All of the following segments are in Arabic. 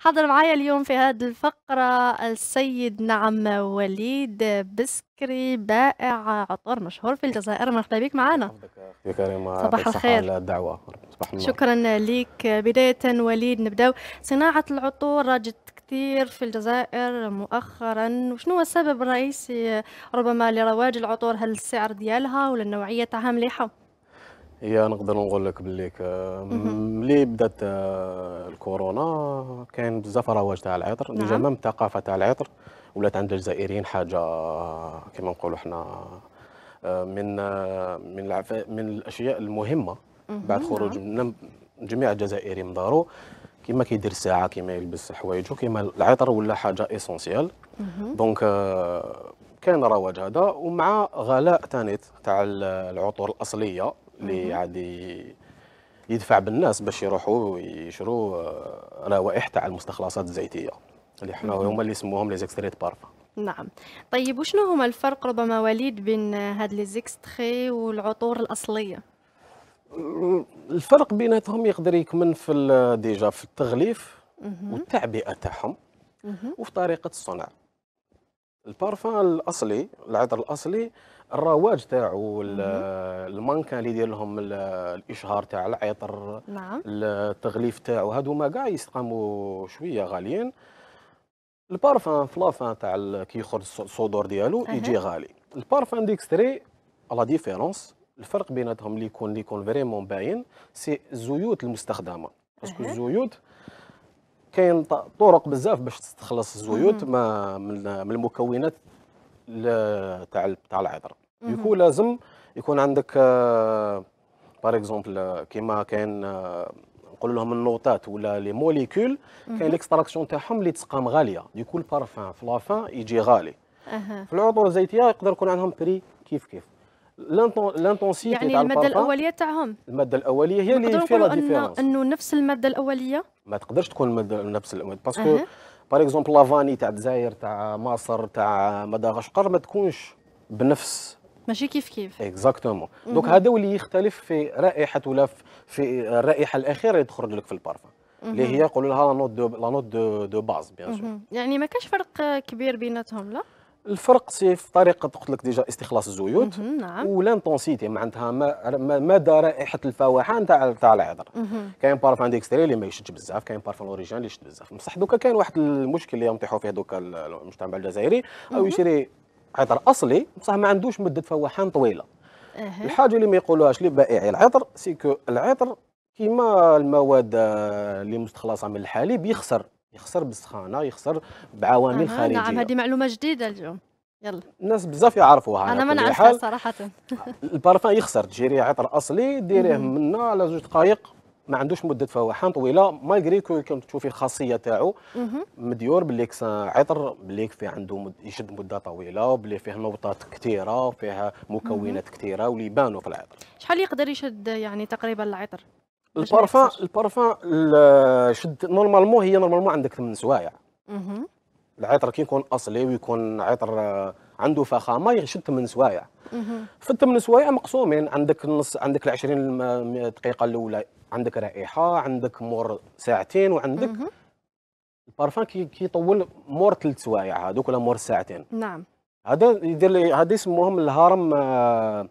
حاضر معايا اليوم في هذه الفقرة السيد نعم وليد بسكري بائع عطور مشهور في الجزائر مرحبا بك معنا صباح الخير على الدعوة صباح شكرا لك بداية وليد نبداو صناعة العطور راجت كثير في الجزائر مؤخرا وشنو هو السبب الرئيسي ربما لرواج العطور هل السعر ديالها ولا النوعية تاعها مليحة هي نقدر نقول لك باللي ملي بدات آه، الكورونا كاين بزاف رواج تاع العطر ديجا نعم. من الثقافه تاع العطر ولات عند الجزائريين حاجه كما نقولوا حنا آه، من آه، من من الاشياء المهمه بعد نعم. خروج نعم. جميع الجزائريين دارو كما كيدير الساعه كما يلبس حوايجو كما العطر ولا حاجه اسونسيال دونك كان رواج هذا ومع غلاء تانيت تاع العطور الاصليه اللي عادي يعني يدفع بالناس باش يروحوا يشروا آه، روائح تاع المستخلصات الزيتيه اللي حنا هما اللي يسموهم لي زيكستريت بارفا نعم طيب وشنو هما الفرق ربما وليد بين هاد لي زيكستري والعطور الاصليه الفرق بيناتهم يقدر يكمن في آه، ديجا في التغليف والتعبئه تاعهم وفي طريقه الصنع البارفان الاصلي العطر الاصلي الرواج تاعو المانكا اللي يدير لهم الاشهار تاع العطر نعم التغليف تاعو هادو ما كاع يستقاموا شويه غاليين البارفان فلافان تاع كي يخرج الصدور ديالو يجي غالي البارفان ديكستري لا ديفيرونس الفرق بيناتهم اللي يكون اللي يكون فريمون باين سي الزيوت المستخدمه باسكو الزيوت كاين طرق بزاف باش تستخلص الزيوت ما من المكونات تاع تاع العطر يكون لازم يكون عندك بار آه، اكزومبل آه، كيما كاين آه، نقول لهم النوطات ولا لي موليكول كاين ليكستراكسيون تاعهم اللي تسقام غاليه يكون البارفان في لافان يجي غالي في العطور الزيتيه يقدر يكون عندهم بري كيف كيف لانتونسيتي يعني تاع الماده الاوليه تاعهم الماده الاوليه هي اللي فيها لا ديفيرونس انه نفس الماده الاوليه ما تقدرش تكون الماده نفس الاوليه باسكو أه. باغ اكزومبل لافاني تاع الجزائر تاع مصر تاع مدغشقر ما تكونش بنفس ماشي كيف كيف اكزاكتومون دونك هذا اللي يختلف في رائحه ولا في الرائحه الاخيره اللي تخرج لك في البارفان اللي هي يقولوا لها لا نوت دو لا نوت دو, باز بيان سور يعني ما كاش فرق كبير بيناتهم لا الفرق سي في طريقه قلت لك ديجا استخلاص الزيوت نعم. ولانتونسيتي معناتها مدى رائحه الفواحه نتاع نتاع العطر كاين بارفان ديكستري اللي ما يشدش بزاف كاين بارفان اوريجينال اللي يشد بزاف بصح دوكا كاين واحد المشكل اللي يطيحوا فيه دوكا المجتمع الجزائري او يشري عطر اصلي بصح ما عندوش مده فواحان طويله الحاجه اللي ما يقولوهاش لي بائعي العطر سيكو العطر كيما المواد اللي مستخلصه من الحليب يخسر يخسر بالسخانه يخسر بعوامل آه، نعم، خارجيه نعم هذه معلومه جديده اليوم يلا الناس بزاف يعرفوها انا ما نعرفها صراحه البارفان يخسر تجيري عطر اصلي ديريه منا على زوج دقائق ما عندوش مده فواحان طويله مالغري كنت تشوفي الخاصيه تاعو مديور بليك عطر بليك فيه عنده مد... يشد مده طويله وبلي فيه نوطات كثيره وفيه مكونات كثيره واللي يبانوا في العطر شحال يقدر يشد يعني تقريبا العطر البارفان البارفان شد نورمالمون هي نورمالمون عندك ثمان سوايع العطر كي يكون اصلي ويكون عطر عنده فخامه يشد ثمان سوايع في الثمن سوايع مقسومين عندك النص عندك ال 20 دقيقه الاولى عندك رائحه عندك مور ساعتين وعندك البارفان كيطول مور ثلاث سوايع هذوك ولا مور ساعتين نعم هذا يدير هذا يسموهم الهرم آه،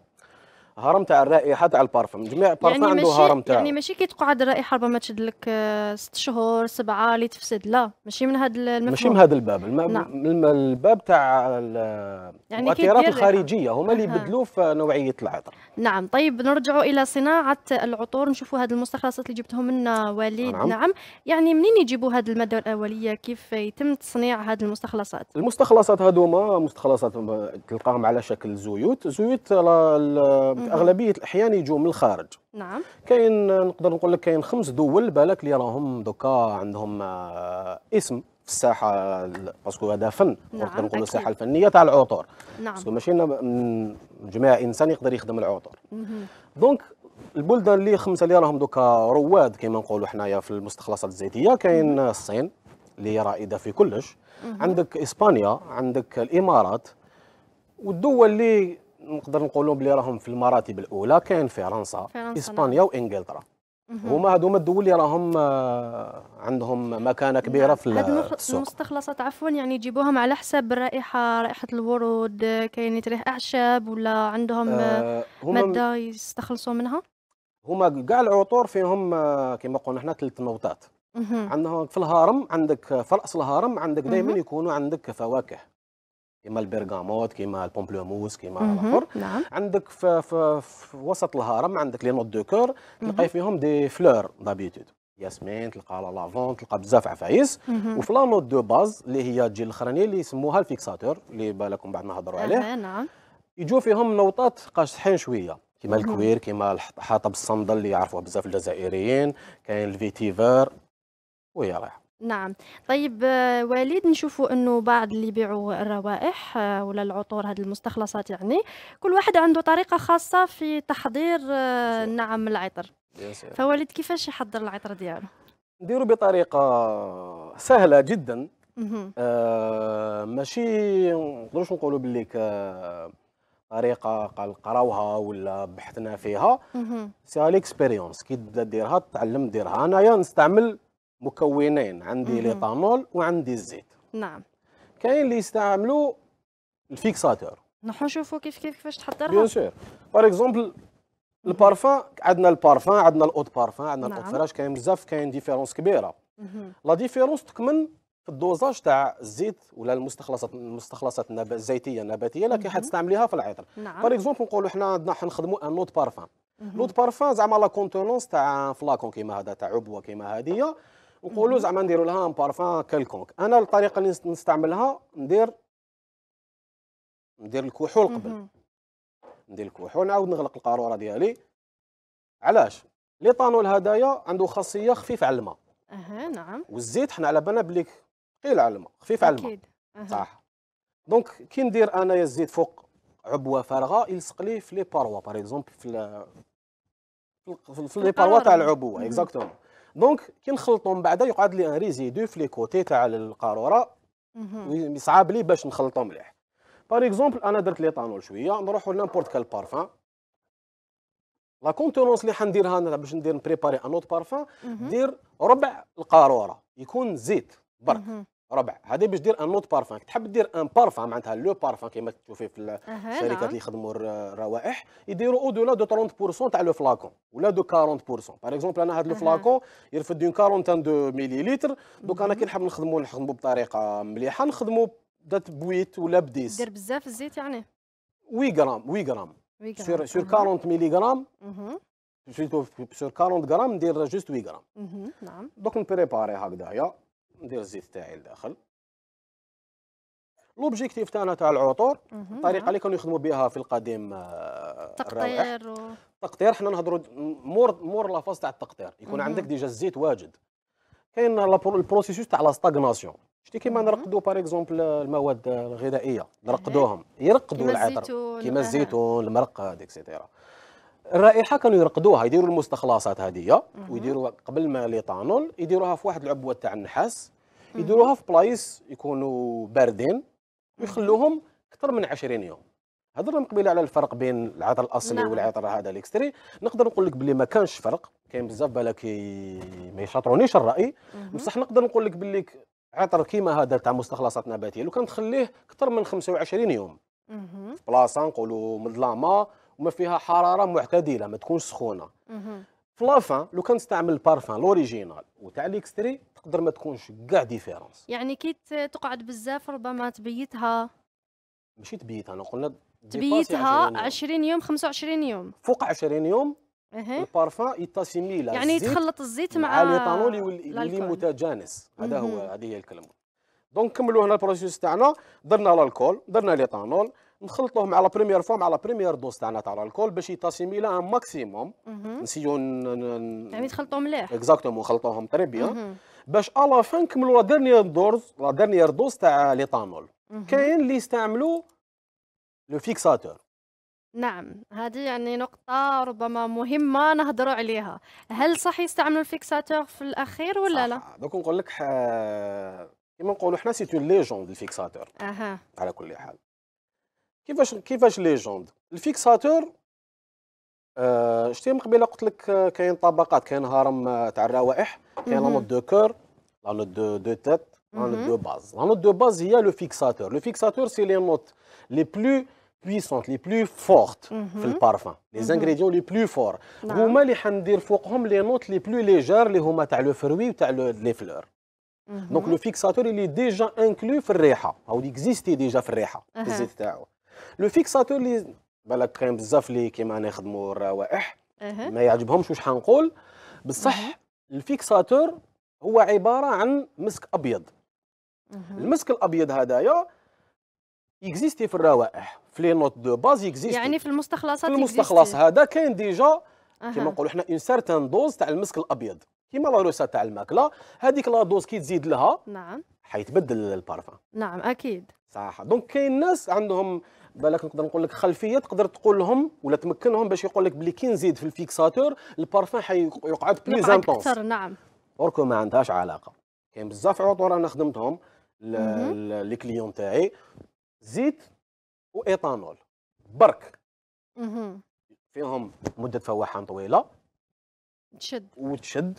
هرم تاع الرائحه تاع البارفوم جميع البارفوم يعني عنده هرم تاع يعني ماشي كي تقعد الرائحه ربما تشد لك آه، ست شهور سبعه اللي تفسد لا ماشي من هذا المفهوم ماشي من هذا الباب الم... نعم. الباب تاع يعني المؤثرات يعني الخارجيه هما اللي يبدلوا في نوعيه العطر نعم طيب نرجعوا الى صناعه العطور نشوفوا هذه المستخلصات اللي جبتهم لنا وليد نعم. نعم يعني منين يجيبوا هذه الماده الاوليه كيف يتم تصنيع هذه المستخلصات المستخلصات هذوما مستخلصات تلقاهم على شكل زيوت زيوت اغلبيه الاحيان يجوا من الخارج نعم كاين نقدر نقول لك كاين خمس دول بالك اللي راهم دوكا عندهم آه، اسم في الساحه باسكو هذا فن نعم نقدر نقول الساحه الفنيه تاع العطور نعم باسكو ماشي جميع انسان يقدر يخدم العطور دونك البلدان اللي خمسه اللي راهم دوكا رواد كما نقولوا حنايا في المستخلصات الزيتيه كاين الصين اللي هي رائده في كلش عندك اسبانيا عندك الامارات والدول اللي نقدر نقولوا بلي راهم في المراتب الاولى كاين فرنسا, اسبانيا نعم. وانجلترا هما هذوما الدول اللي راهم آه، عندهم مكانه نعم. كبيره في السوق المستخلصات عفوا يعني يجيبوهم على حساب الرائحه رائحه الورود كاين تريح اعشاب ولا عندهم أه, آه، ماده يستخلصوا منها هما كاع العطور فيهم آه، كما قلنا حنا ثلاث نوطات عندهم في الهرم عندك في راس الهرم عندك دائما يكونوا عندك فواكه كيما البرغاموت كيما البومبلوموس كيما الاخر نعم. عندك في, في, في وسط الهرم عندك لي نوت دو كور تلقاي فيهم دي فلور دابيتود ياسمين تلقى لا لافون تلقى بزاف عفايس وفي لا نوت دو باز اللي هي تجي الاخرانيه اللي يسموها الفيكساتور اللي بالكم بعد ما هضروا عليه نعم يجوا فيهم نوطات قاصحين شويه كيما الكوير كيما حاطب الصندل اللي يعرفوه بزاف الجزائريين كاين الفيتيفر وهي رايحه نعم، طيب آه، وليد نشوفوا إنه بعض اللي يبيعوا الروائح آه، ولا العطور هذه المستخلصات يعني، كل واحد عنده طريقة خاصة في تحضير آه، نعم العطر، فوليد كيفاش يحضر العطر ديالو؟ نديرو بطريقة سهلة جدا، آه ماشي ما نقدروش نقولوا باللي طريقة قال قراوها ولا بحثنا فيها، سي على ليكسبيريونس كي تبدا ديرها تتعلم ديرها، أنايا نستعمل مكونين عندي ليتانول وعندي الزيت نعم كاين اللي يستعملوا الفيكساتور نحن نشوفوا كيف كيف كيفاش تحضرها بيان سور باغ اكزومبل البارفان عندنا البارفان عندنا الاوت بارفان عندنا نعم. الاوت فراش كاين بزاف كاين ديفيرونس كبيره لا ديفيرونس تكمن في الدوزاج تاع الزيت ولا المستخلصات المستخلصات النب... الزيتيه النباتيه اللي حتستعمليها في العطر نعم. باغ اكزومبل نقولوا حنا عندنا حنخدموا ان اوت بارفان لوت بارفان زعما لا كونتونونس تاع فلاكون كيما هذا تاع عبوه كيما هذه ونقولوا زعما نديروا لها ان بارفان كالكونك انا الطريقه اللي نستعملها ندير ندير الكحول قبل ندير الكحول نعاود نغلق القاروره ديالي علاش ليطانول هدايا عنده خاصيه خفيف على الماء اها نعم والزيت حنا على بالنا بليك ثقيل على الماء خفيف على الماء اكيد أه. صح دونك كي ندير انايا الزيت فوق عبوه فارغه يلصق لي في لي باروا باغ اكزومبل في ال... في لي باروا تاع العبوه اكزاكتومون دونك كي نخلطو من بعد يقعد لي ان ريزيدو في لي كوتي تاع القاروره يصعب لي باش نخلطو مليح باغ اكزومبل انا درت لي طانول شويه نروحو لنامبورت كال بارفان لا كونتونونس اللي حنديرها انا باش ندير نبريباري ان اوت بارفان دير ربع القاروره يكون زيت برك ربع هذه باش دير ان نوت بارفان تحب دير ان بارفان معناتها لو بارفان كيما تشوفي في نعم. الشركات اللي يخدموا الروائح يديروا او دولا دو 30% تاع لو فلاكون ولا دو 40% باغ اكزومبل انا هذا لو فلاكون يرفد اون كارونتان دو مليليتر دوك انا كي نحب نخدموا نخدموا بطريقه مليحه نخدموا دات بويت ولا بديس دير بزاف الزيت يعني وي غرام وي غرام سير سور 40 ميلي غرام سور 40 غرام ندير جوست 8 غرام نعم دوك نبريباري هكذايا ندير الزيت تاعي لداخل لوبجيكتيف تاعنا تاع العطور الطريقه اللي كانوا يخدموا بها في القديم آه، تقطير و... تقطير حنا نهضروا مور مور لافاز تاع التقطير يكون عندك ديجا الزيت واجد كاين البروسيسوس تاع لا ستاغناسيون شتي كيما نرقدوا باغ اكزومبل المواد الغذائيه نرقدوهم يرقدوا العطر كيما الزيتون المرق هذيك سيتيرا الرائحه كانوا يرقدوها يديروا المستخلصات هذه ويديروا قبل ما ليطانول يديروها في واحد العبوه تاع النحاس يديروها في بلايص يكونوا باردين ويخلوهم اكثر من 20 يوم هضرنا قبيله على الفرق بين العطر الاصلي نعم. والعطر هذا الاكستري نقدر نقول لك بلي ما كانش فرق كاين بزاف بالك ما يشاطرونيش الراي بصح نقدر نقول لك بلي عطر كيما هذا تاع مستخلصات نباتيه لو كان تخليه اكثر من 25 يوم في بلاصه نقولوا مظلامه وما فيها حراره معتدله ما تكونش سخونه في لافان لو كان تستعمل البارفان لوريجينال وتاع ليكستري تقدر ما تكونش كاع ديفيرونس يعني كي تقعد بزاف ربما تبيتها ماشي تبيتها انا قلنا يعني تبيتها 20 يوم 25 يوم فوق 20 يوم البارفان يتاسيميلا يعني يتخلط الزيت مع, مع الايثانول يولي متجانس هذا هو هذه هي الكلمه دونك كملوا هنا البروسيس تاعنا درنا الكول درنا الايثانول نخلطوه مع لا بريمير فوا مع لا بريمير دوز تاعنا تاع الكول باش يتاسيميلا ان ماكسيموم نسيو يعني تخلطوه مليح اكزاكتومون نخلطوهم تري بيان باش الا فان نكملوا لا ديرنيير دوز لا ديرنيير دوز تاع ليطانول كاين اللي يستعملوا لو فيكساتور نعم هذه يعني نقطة ربما مهمة نهضروا عليها هل صح يستعملوا الفيكساتور في الأخير ولا صح. لا؟ دوك نقول لك كيما نقولوا حنا سيتو ليجوند الفيكساتور أها على كل حال كيفاش كيفاش ليجوند الفيكساتور آه، شتي من قبيله قلت لك آه، كاين طبقات كاين هرم آه، تاع الروائح كاين لا نوت دو كور لا نوت دو دو تيت لا نوت دو باز لا نوت دو باز هي لو فيكساتور لو فيكساتور سي لي نوت لي بلو بويسونت لي بلو فورت في البارفان لي زانغريديون لي بلو فور هما اللي حندير فوقهم لي نوت لي بلو ليجار اللي هما تاع لو فروي وتاع لي فلور دونك لو فيكساتور اللي ديجا انكلو في الريحه او اكزيستي ديجا في الريحه في الزيت تاعو لو فيكساتور اللي بالك كاين بزاف اللي كيما نخدموا الروائح ما يعجبهمش واش حنقول بصح الفيكساتور هو عباره عن مسك ابيض المسك الابيض هذايا اكزيستي في الروائح في لي نوت دو باز اكزيستي يعني في المستخلصات في المستخلص هذا كاين ديجا uh-huh. كيما نقولوا حنا اون سارتان دوز تاع المسك الابيض كيما لا روسا تاع الماكله هذيك لا دوز كي تزيد لها نعم حيتبدل البارفان نعم اكيد صح دونك كاين ناس عندهم بالك نقدر نقول لك خلفيه تقدر تقول لهم ولا تمكنهم باش يقول لك بلي كي نزيد في الفيكساتور البارفان حيقعد بلي زانطونس اكثر نعم اوركو ما عندهاش علاقه كاين بزاف عطور انا خدمتهم لي كليون تاعي زيت وايتانول برك فيهم مده فواحه طويله تشد وتشد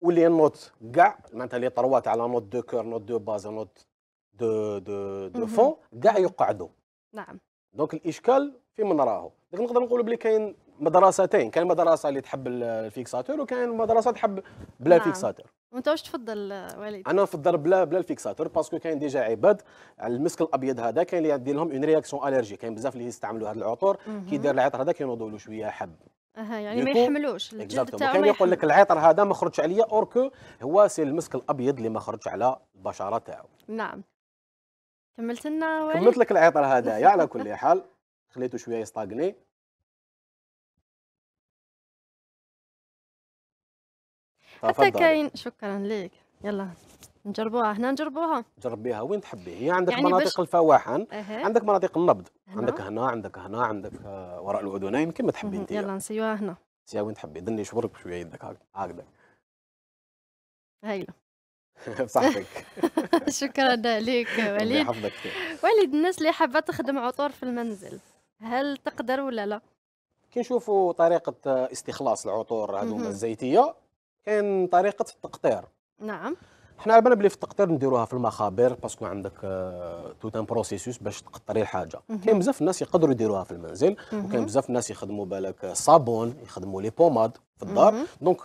ولي نوت كاع معناتها لي طروات على نوت دو كور نوت دو باز نوت دو دو دو فون كاع يقعدوا نعم دونك الاشكال فيما نراه دونك نقدر نقولوا بلي كاين مدرستين كاين مدرسه اللي تحب الفيكساتور وكاين مدرسه تحب بلا نعم. فيكساتور وانت واش تفضل وليد انا نفضل بلا بلا الفيكساتور باسكو كاين ديجا عباد على المسك الابيض هذا كاين اللي يدير لهم اون رياكسيون اليرجي كاين بزاف اللي يستعملوا هذا العطور كي يدير العطر هذا كينوضوا له شويه حب اها يعني ما يحملوش الجلد تاعو كاين يقول لك العطر هذا ما خرجش عليا اوركو هو سي المسك الابيض اللي ما خرجش على البشره تاعو نعم كملت لنا وين؟ كملت لك العطر هذايا على كل حال خليته شويه يستاقلي حتى كاين شكرا ليك يلا نجربوها هنا نجربوها جربيها وين تحبي هي عندك يعني مناطق الفواحن أه. عندك مناطق النبض هنا. عندك هنا عندك هنا عندك آه، وراء الاذنين كما تحبي انت يلا نسيوها هنا نسيوها وين تحبي دني شبرك شويه يدك هكذا هايله بصحتك شكرا لك وليد وليد الناس اللي حابه تخدم عطور في المنزل هل تقدر ولا لا كي نشوفوا طريقه استخلاص العطور هذوما الزيتيه كاين طريقه التقطير نعم حنا بالنا بلي في التقطير نديروها في المخابر باسكو عندك توت ان بروسيسوس باش تقطري الحاجه كاين بزاف الناس يقدروا يديروها في المنزل وكاين بزاف الناس يخدموا بالك آه، صابون يخدموا لي بوماد في الدار دونك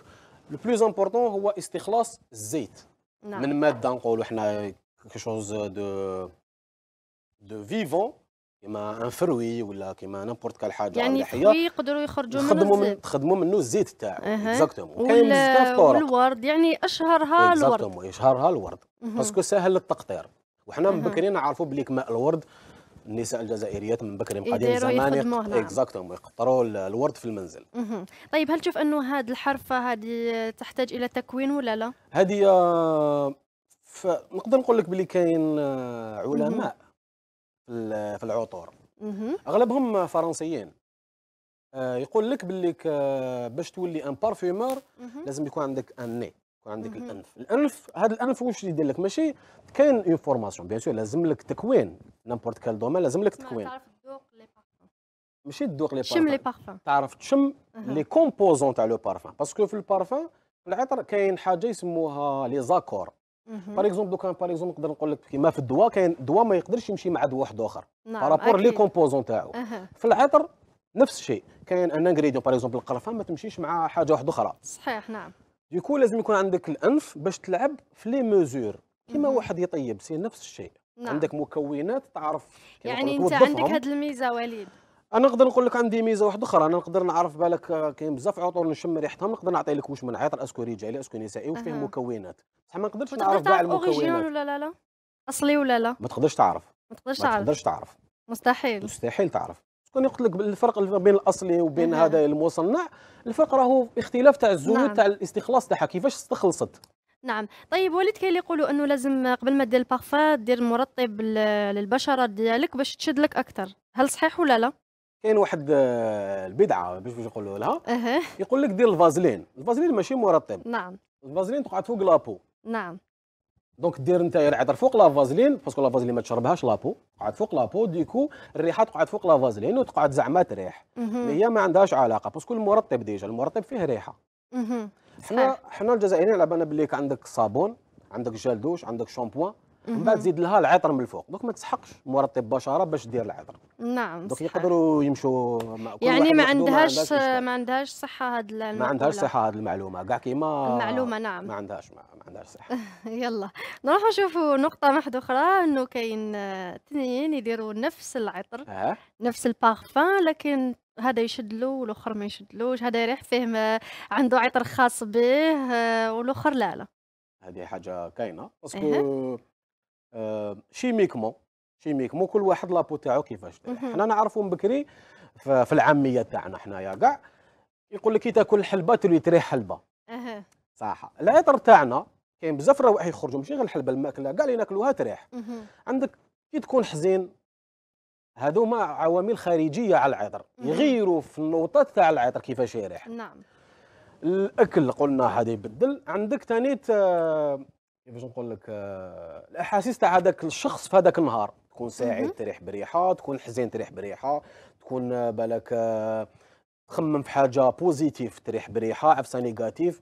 لو بلوز امبورطون هو استخلاص الزيت من نعم. ماده نقولوا حنا شوز دو دو فيفون كيما ان فروي ولا كيما نيمبورت كال حاجه يعني فروي يقدروا يخرجوا منه من تخدموا منه الزيت تاعو اكزاكتومون كاين الورد يعني اشهرها الورد اكزاكتومون اشهرها الورد باسكو ساهل التقطير وحنا من بكري نعرفوا بليك ماء الورد النساء الجزائريات من بكر إيه، قديم زمان اكزاكت يقطروا الورد في المنزل طيب هل تشوف انه هذه الحرفه هذه تحتاج الى تكوين ولا لا هذه آه، نقدر نقول لك بلي كاين آه، علماء في العطور اغلبهم فرنسيين آه، يقول لك بلي باش تولي ان بارفيومور لازم يكون عندك ان ني يكون عندك الانف الانف هذا الانف واش يدير لك ماشي كاين اون فورماسيون بيان سور لازم لك تكوين نيمبورت كال دومين لازم لك تكوين ماشي تذوق لي بارفان لي بارفان تعرف تشم لي كومبوزون تاع لو بارفان باسكو في البارفان في العطر كاين حاجه يسموها لي زاكور باغ اكزومبل دوكا باغ اكزومبل نقدر نقول لك كيما في الدواء كاين دواء ما يقدرش يمشي مع دواء واحد اخر بارابور لي كومبوزون تاعو في العطر نفس الشيء كاين ان انغريديون باغ اكزومبل القرفه ما تمشيش مع حاجه واحده اخرى صحيح نعم ديكو لازم يكون عندك الانف باش تلعب في لي ميزور كيما واحد يطيب سي نفس الشيء نعم. عندك مكونات تعرف يعني انت عندك هذه الميزه وليد انا نقدر نقول لك عندي ميزه واحده اخرى انا نقدر نعرف بالك آه، كاين بزاف عطور نشم ريحتهم نقدر نعطي لك واش من عطر اسكو رجالي اسكو نسائي وفيه أه. مكونات بصح ما نقدرش نعرف كاع المكونات ولا لا لا اصلي ولا لا ما تقدرش تعرف ما تقدرش تعرف ما تقدرش تعرف مستحيل مستحيل تعرف كون قلت لك الفرق بين الاصلي وبين هذا المصنع الفرق راهو اختلاف تاع الزيوت نعم. تاع الاستخلاص تاعها كيفاش استخلصت نعم طيب وليد كاين اللي يقولوا انه لازم قبل ما دير البارفان دير مرطب للبشره ديالك باش تشد لك اكثر هل صحيح ولا لا كاين واحد آه، البدعه باش يقولوا لها أه. يقول لك دير الفازلين الفازلين ماشي مرطب نعم الفازلين تقعد فوق لابو نعم دونك دير انت العطر فوق لافازلين باسكو لافازلين ما تشربهاش لابو تقعد فوق لابو ديكو الريحه تقعد فوق لافازلين وتقعد زعما تريح هي ما عندهاش علاقه باسكو المرطب ديجا المرطب فيه ريحه حنا حنا الجزائريين على بالنا بلي عندك صابون عندك جال دوش عندك شامبوان من بعد تزيد لها العطر من الفوق دوك ما تسحقش مرطب بشره باش دير العطر نعم دوك يقدروا يمشوا يعني ما عندهاش ما عندهاش صحه هاد المعلومه ما عندهاش صحه هاد المعلومه كاع كيما المعلومه نعم ما عندهاش ما, ما عندهاش صحه يلا نروحوا نشوفوا نقطه واحده اخرى انه كاين اثنين يديروا نفس العطر أه؟ نفس البارفان لكن هذا يشدلو والاخر ما يشدلوش هذا يريح فيه عنده عطر خاص به آه، والاخر لا لا هذه حاجه كاينه باسكو إيه. آه، شيميكمون شيميكمون كل واحد لابو تاعو كيفاش حنا نعرفو من بكري في العاميه تاعنا حنايا كاع يقول لك كي تاكل حلبه تولي تريح حلبه صح العطر تاعنا كاين بزاف روائح يخرجوا ماشي غير الحلبه الماكله كاع اللي ناكلوها تريح عندك كي تكون حزين هذوما عوامل خارجيه على العطر يغيروا في النوطات تاع العطر كيفاش يريح نعم الاكل قلنا هذا يبدل عندك ثاني آه، إيه، باش نقول لك آه، الاحاسيس تاع هذاك الشخص في هذاك النهار تكون سعيد تريح بريحه تكون حزين تريح بريحه تكون آه، بالك آه، تخمم في حاجه بوزيتيف تريح بريحه عفسه نيجاتيف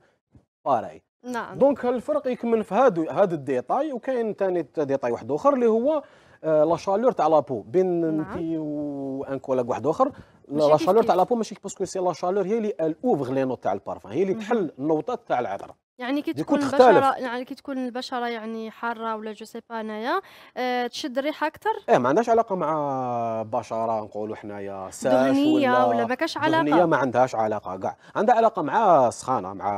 باراي نعم دونك الفرق يكمن في هادو هاد الديتاي وكاين ثاني ديتاي واحد اخر اللي هو لا شالور تاع لابو بين نعم. انت وان كولاك واحد اخر لا شالور تاع لابو ماشي باسكو سي لا شالور هي اللي الاوفغ لي نوت تاع البارفان هي اللي تحل النوطات تاع العطر يعني كي تكون البشره يعني كي تكون البشره يعني حاره ولا جو سي با انايا آه، تشد الريحه اكثر اه ما عندهاش علاقه مع بشره نقولوا حنايا ساش دهنية ولا, ولا ما كاش علاقه دهنية ما عندهاش علاقه كاع عندها علاقه مع السخانه مع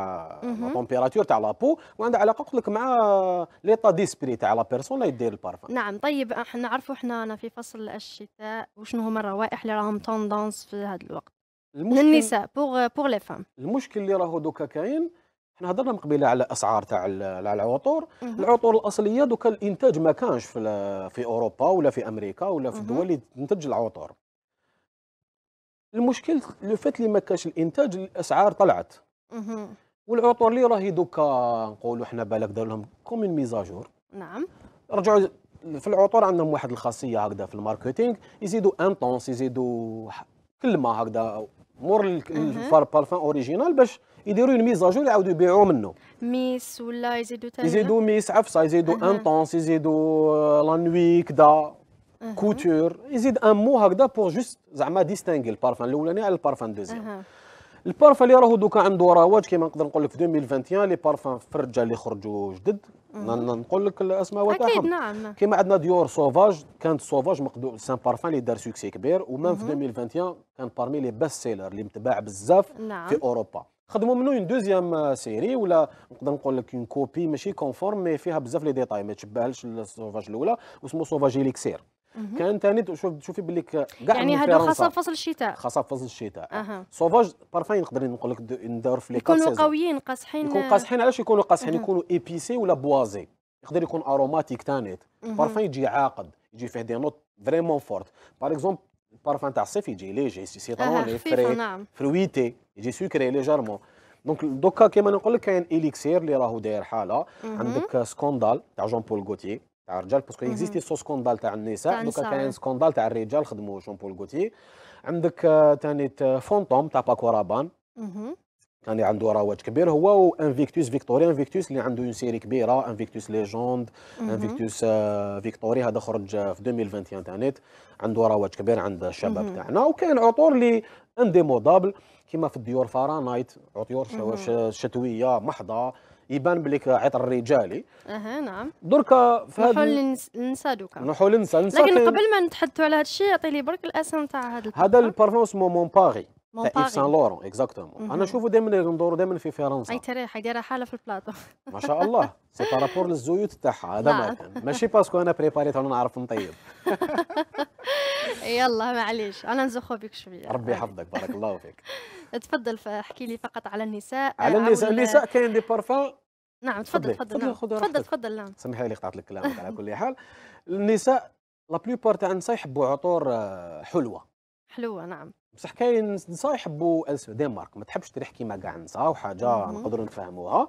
التمبيراتور تاع لابو وعندها علاقه قلت لك مع ليطا ديسبري تاع لا بيرسون اللي يدير البارفان نعم طيب احنا نعرفوا حنا انا في فصل الشتاء وشنو هما الروائح اللي راهم توندونس في هذا الوقت للنساء بوغ بوغ لي فام المشكل اللي راهو دوكا كاين احنا هضرنا من قبيله على اسعار تاع العطور العطور الاصليه دوك الانتاج ما كانش في في اوروبا ولا في امريكا ولا في الدول اللي تنتج العطور المشكل لو فات اللي ما كانش الانتاج الاسعار طلعت والعطور اللي راهي دوكا نقولوا احنا بالك دار لهم كومين ميزاجور نعم رجعوا في العطور عندهم واحد الخاصيه هكذا في الماركتينغ يزيدوا انطونس يزيدوا كلمه هكذا مور بارفان اوريجينال باش يديروا اون ميزاجور يعاودوا يبيعوا منه ميس ولا يزيدوا ثاني يزيدوا ميس عفصه يزيدوا أه. يزيدوا لا نوي كدا كوتور يزيد ان مو هكذا بور جوست زعما ديستينغي البارفان الاولاني على البارفان دوزيام البارفان اللي راهو دوكا عنده رواج كيما نقدر نقول لك في 2021 لي بارفان في الرجال اللي خرجوا جدد نقول لك الاسماء تاعهم اكيد نعم كيما عندنا ديور سوفاج كانت سوفاج مقدور سان بارفان اللي دار سوكسي كبير ومام في 2021 كان بارمي لي بيست سيلر اللي متباع بزاف نعم. في اوروبا خدموا منه اون دوزيام سيري ولا نقدر نقول لك اون كوبي ماشي كونفورم مي فيها بزاف لي ديتاي ما تشبهلش السوفاج الاولى واسمه سوفاج اليكسير كان ثاني شوف تشوفي باللي كاع يعني هادو خاصه فصل الشتاء خاصه فصل الشتاء أه. سوفاج بارفان نقدر نقول لك ندور في لي يكونوا قويين قاصحين يكونوا قاصحين علاش يكونوا قاصحين يكونوا ايبيسي ولا بوازي يقدر يكون اروماتيك تانيت بارفان يجي عاقد يجي فيه دي نوت فريمون فورت باغ اكزومبل البارفان تاع الصيف يجي ليجي سي سيطروني فري نعم. فرويتي يجي سكري ليجارمون دونك دوكا كيما نقول لك كاين اليكسير اللي راهو داير حاله عندك سكوندال تاع جون بول غوتي تاع الرجال باسكو اكزيستي سو سكوندال تاع النساء دوكا كاين سكوندال تاع الرجال خدموا جون بول غوتي عندك ثاني فونتوم تاع باكو رابان كان عنده رواج كبير هو وانفيكتوس فيكتوري انفيكتوس اللي عنده اون سيري كبيره انفيكتوس ليجوند انفيكتوس فيكتوري هذا خرج في 2021 تانيت عنده رواج كبير عند الشباب تاعنا وكاين عطور اللي انديمودابل كيما في الديور فارانايت عطور شتويه محضه يبان بليك عطر رجالي اها نعم دركا في هذا نحو ننسى دوكا نحو ننسى لكن قبل ما نتحدثوا على هذا الشيء يعطي لي برك الاسم تاع هذا هذا البارفوم اسمه باغي تاع ايف سان لورون اكزاكتومون انا نشوفوا دائما ندوروا دائما في فرنسا اي تريحه دايره حاله في البلاطو ما شاء الله سي بارابور للزيوت تاعها هذا ما كان ماشي باسكو انا بريباريت انا نعرف نطيب يلا معليش انا نزخو بك شويه ربي يحفظك بارك الله فيك تفضل احكي لي فقط على النساء على النساء النساء كاين دي بارفان نعم تفضل تفضل نعم. تفضل تفضل نعم سمحي لي قطعت لك كلامك على كل حال النساء لا بار تاع النساء يحبوا عطور آه، حلوه حلوه نعم بصح كاين نساء يحبوا ديمارك ما تحبش تريح كيما كاع نصا وحاجه نقدروا نفهموها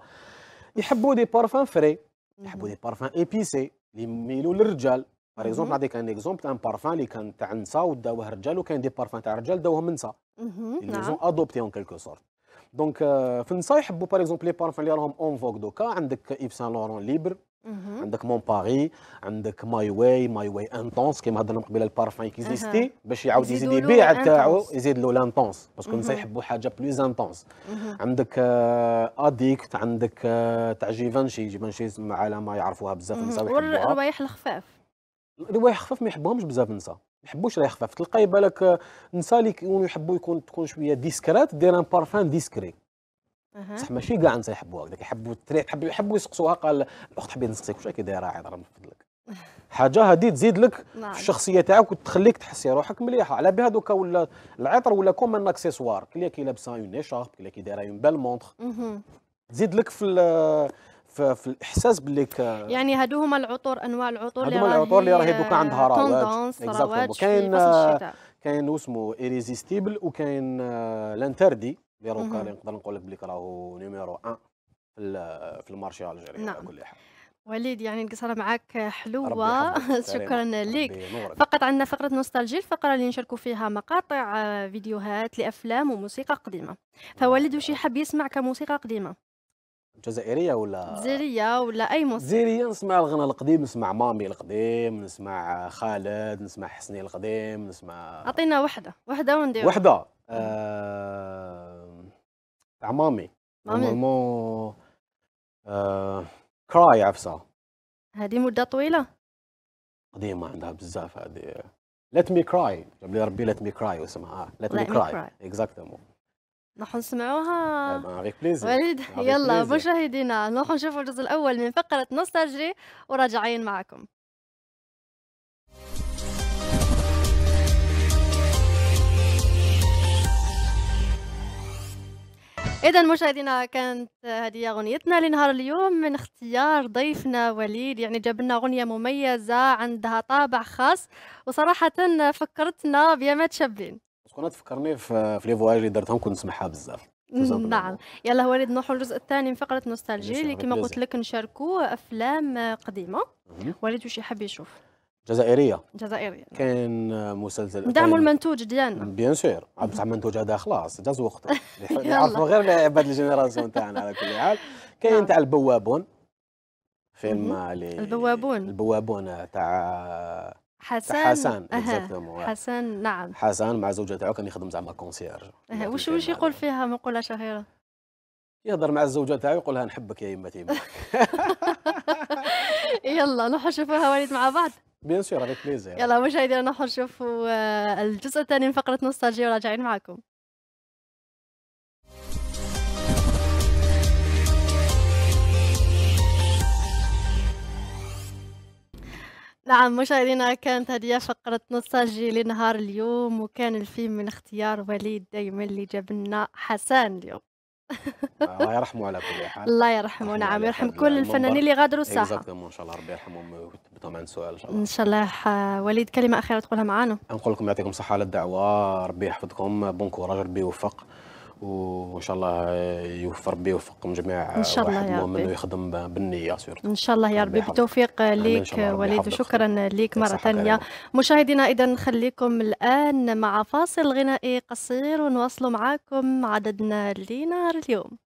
يحبوا دي بارفان فري يحبوا دي بارفان ايبيسي اللي يميلوا للرجال باغ اكزومبل نعطيك ان اكزومبل ان بارفان اللي كان تاع نصا وداوه رجال وكاين دي بارفان تاع الرجال داوهم نساء زون ادوبتي اون كيلكو سورت دونك في النساء يحبوا باغ اكزومبل لي بارفان اللي راهم اون فوك دوكا عندك ايف سان لورون ليبر عندك مون باري عندك ماي واي ماي واي انتونس كيما هضرنا من قبيله البارفان كيزيستي باش يعاود يزيد يبيع تاعو يزيد له لانتونس باسكو الناس يحبوا حاجه بلوز انتونس عندك اديكت آه، عندك آه، تاع جيفانشي جيفانشي علامه يعرفوها بزاف الناس يحبوها والروايح الخفاف الروايح الخفاف ما يحبوهمش بزاف الناس ما يحبوش الروايح خفاف تلقاي بالك النساء آه، اللي يحبوا يكون تكون شويه ديسكريت دير ان بارفان ديسكري بصح صح ماشي كاع نتا يحبوها هكذاك يحبوا يحبوا يحبوا يسقسوها قال الاخت حبيت نسقسيك واش كي دايره عاد راه من فضلك حاجه هذه تزيد لك في نعم. الشخصيه تاعك وتخليك تحسي روحك مليحه على بها دوكا ولا العطر ولا كوم ان اكسسوار كلي كي لابسه اون ايشارب كلي كي دايره اون بال مونتر تزيد لك في في, في الاحساس باللي يعني هادو هما العطور انواع العطور اللي راهي العطور اللي راهي دوكا عندها رواج كاين كاين واسمو ايريزيستيبل وكاين لانتردي آه، اللي نقدر نقول لك بليك راهو نيميرو 1 في في المارشي الجزائري نعم. على كل حال وليد يعني القصرة معك حلوة شكرا لك فقط عندنا فقرة نوستالجي الفقرة اللي نشاركوا فيها مقاطع آه، فيديوهات لأفلام وموسيقى قديمة فوليد وش نعم. يحب يسمع كموسيقى قديمة جزائرية ولا جزائرية ولا أي موسيقى جزائرية نسمع الغنى القديم نسمع مامي القديم نسمع خالد نسمع حسني القديم نسمع أعطينا وحدة وحدة ونديرو وحدة آه عمامي مامي نورمالمون آه، كراي عفسه هذه مده طويله قديمه عندها بزاف هذه ليت مي كراي جاب لي ربي ليت مي كراي واسمها ليت مي كراي اكزاكتومون نروحوا نسمعوها طيب، وليد يلا مشاهدينا نروحوا نشوفوا الجزء الاول من فقره نوستالجي وراجعين معكم اذا مشاهدينا كانت هذه اغنيتنا لنهار اليوم من اختيار ضيفنا وليد يعني جاب لنا اغنيه مميزه عندها طابع خاص وصراحه فكرتنا بيامات شابين شكون تفكرني في في لي فواياج اللي درتهم كنت نسمعها بزاف نعم يلا وليد نروحوا للجزء الثاني من فقره نوستالجي اللي كما قلت لك نشاركوا افلام قديمه وليد واش يحب يشوف جزائريه جزائريه نعم. كاين مسلسل دعموا المنتوج ديالنا بيان سور بصح المنتوج هذا خلاص جاز وقته يعرفوا غير عباد الجينيراسيون تاعنا على كل حال كاين نعم. تاع البوابون فيلم البوابون البوابون تاع حسن حسن حسن نعم حسن مع زوجته تاعو كان يخدم زعما كونسيرج واش واش يقول فيها مقوله شهيره يهضر مع الزوجه تاعو لها نحبك يا يمتي يلا نروحوا نشوفوها وليد مع بعض بيان سور افيك بليزير يلا مشاهدينا رح نشوفوا آه، الجزء الثاني من فقره نوستالجيا وراجعين معكم نعم مشاهدينا كانت هدية فقرة نوستالجي لنهار اليوم وكان الفيلم من اختيار وليد دايما اللي جاب لنا حسن اليوم الله يرحمه على كل حال الله يرحمه نعم يرحم كل الفنانين اللي غادروا الساحه اكزاكتومون ان شاء الله ربي يرحمهم ويثبتهم عن السؤال ان شاء الله ان شاء الله وليد كلمه اخيره تقولها معانا نقول لكم يعطيكم الصحه على الدعوه ربي يحفظكم بون كوراج ربي يوفق وان شاء الله يوفق ربي يوفقكم جميع ان شاء الله يا ربي ويخدم بالنيه سيرتو ان شاء الله يا ربي بالتوفيق ليك وليد شكرا ليك مره ثانيه مشاهدينا اذا نخليكم الان مع فاصل غنائي قصير ونواصلوا معاكم عددنا لنهار اليوم